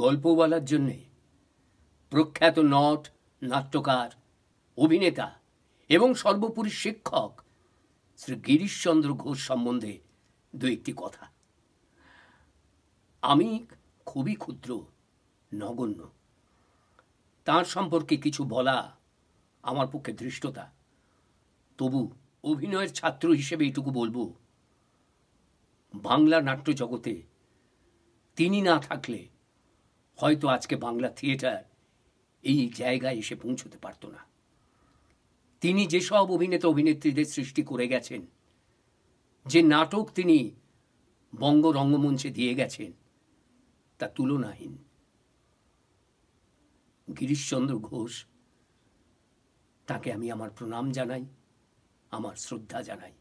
গল্প বলার জন্যে প্রখ্যাত নট নাট্যকার অভিনেতা এবং সর্বোপরি শিক্ষক শ্রী গিরিশচন্দ্র ঘোষ সম্বন্ধে দু একটি কথা আমি খুবই ক্ষুদ্র নগণ্য তার সম্পর্কে কিছু বলা আমার পক্ষে ধৃষ্টতা তবু অভিনয়ের ছাত্র হিসেবে এটুকু বলবো বাংলা নাট্য জগতে তিনি না থাকলে হয়তো আজকে বাংলা থিয়েটার এই জায়গায় এসে পৌঁছতে পারত না তিনি যেসব অভিনেতা অভিনেত্রীদের সৃষ্টি করে গেছেন যে নাটক তিনি বঙ্গ রঙ্গমঞ্চে দিয়ে গেছেন তা তুলনাহীন গিরিশচন্দ্র ঘোষ তাকে আমি আমার প্রণাম জানাই আমার শ্রদ্ধা জানাই